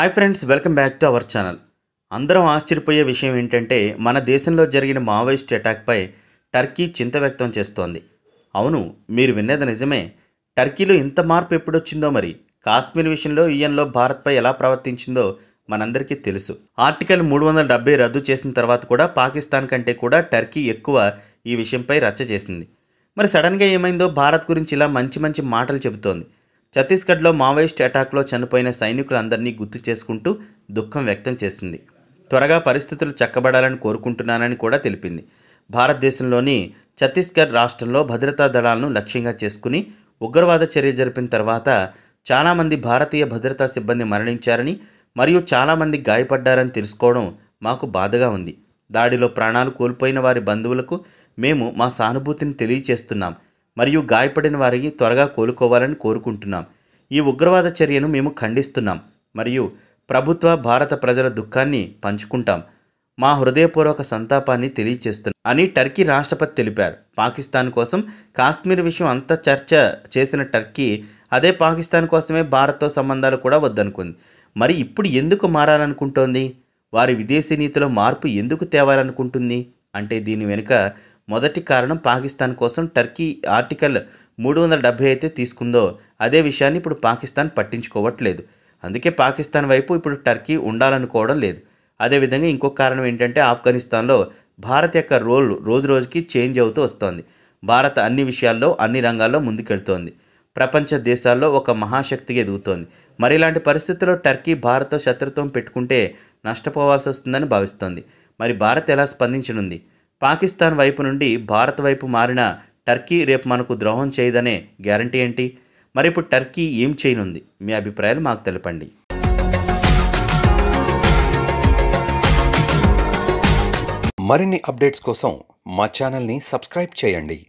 hi friends welcome back to our channel అందరం ఆశ్చర్యపోయే విషయం ఏంటంటే మన దేశంలో జరిగిన మావోయిస్ట్ అటాక్పై టర్కీ చింత వ్యక్తం చేస్తోంది అవును మీరు విన్నది నిజమే టర్కీలో ఇంత మార్పు ఎప్పుడొచ్చిందో మరి కాశ్మీర్ విషయంలో ఈఎన్లో భారత్పై ఎలా ప్రవర్తించిందో మనందరికీ తెలుసు ఆర్టికల్ మూడు వందల డెబ్బై రద్దు చేసిన తర్వాత కూడా పాకిస్తాన్ కంటే కూడా టర్కీ ఎక్కువ ఈ విషయంపై రచ్చ చేసింది మరి సడన్గా ఏమైందో భారత్ గురించి ఇలా మంచి మంచి మాటలు చెబుతోంది ఛత్తీస్గఢ్లో మావోయిస్ట్ అటాక్లో చనిపోయిన సైనికులందరినీ గుర్తు చేసుకుంటూ దుఃఖం వ్యక్తం చేసింది త్వరగా పరిస్థితులు చక్కబడాలని కోరుకుంటున్నానని కూడా తెలిపింది భారతదేశంలోని ఛత్తీస్గఢ్ రాష్ట్రంలో భద్రతా దళాలను లక్ష్యంగా చేసుకుని ఉగ్రవాద చర్య జరిపిన తర్వాత చాలామంది భారతీయ భద్రతా సిబ్బంది మరణించారని మరియు చాలామంది గాయపడ్డారని తెలుసుకోవడం మాకు బాధగా ఉంది దాడిలో ప్రాణాలు కోల్పోయిన వారి బంధువులకు మేము మా సానుభూతిని తెలియచేస్తున్నాం మరియు గాయపడిన వారికి త్వరగా కోలుకోవాలని కోరుకుంటున్నాం ఈ ఉగ్రవాద చర్యను మేము ఖండిస్తున్నాం మరియు ప్రభుత్వ భారత ప్రజల దుఃఖాన్ని పంచుకుంటాం మా హృదయపూర్వక సంతాపాన్ని తెలియచేస్తున్నాం అని టర్కీ రాష్ట్రపతి తెలిపారు పాకిస్తాన్ కోసం కాశ్మీర్ విషయం అంత చర్చ చేసిన టర్కీ అదే పాకిస్తాన్ కోసమే భారత్తో సంబంధాలు కూడా వద్దనుకుంది మరి ఇప్పుడు ఎందుకు మారాలనుకుంటోంది వారి విదేశీ నీతిలో మార్పు ఎందుకు తేవాలనుకుంటుంది అంటే దీని వెనుక మొదటి కారణం పాకిస్తాన్ కోసం టర్కీ ఆర్టికల్ మూడు వందల డెబ్బై అయితే తీసుకుందో అదే విషయాన్ని ఇప్పుడు పాకిస్తాన్ పట్టించుకోవట్లేదు అందుకే పాకిస్తాన్ వైపు ఇప్పుడు టర్కీ ఉండాలనుకోవడం లేదు అదేవిధంగా ఇంకో కారణం ఏంటంటే ఆఫ్ఘనిస్తాన్లో భారత్ యొక్క రోల్ రోజు రోజుకి చేంజ్ అవుతూ వస్తోంది భారత్ అన్ని విషయాల్లో అన్ని రంగాల్లో ముందుకెళ్తోంది ప్రపంచ దేశాల్లో ఒక మహాశక్తిగా ఎదుగుతోంది మరి ఇలాంటి పరిస్థితుల్లో టర్కీ భారత్తో శత్రుత్వం పెట్టుకుంటే నష్టపోవాల్సి వస్తుందని భావిస్తోంది మరి భారత్ ఎలా స్పందించనుంది పాకిస్తాన్ వైపు నుండి భారత్ వైపు మారిన టర్కీ రేపు మనకు ద్రోహం చేయదనే గ్యారంటీ ఏంటి మరి ఇప్పుడు టర్కీ ఏం చేయనుంది మీ అభిప్రాయాలు మాకు తెలపండి మరిన్ని అప్డేట్స్ కోసం మా ఛానల్ని సబ్స్క్రైబ్ చేయండి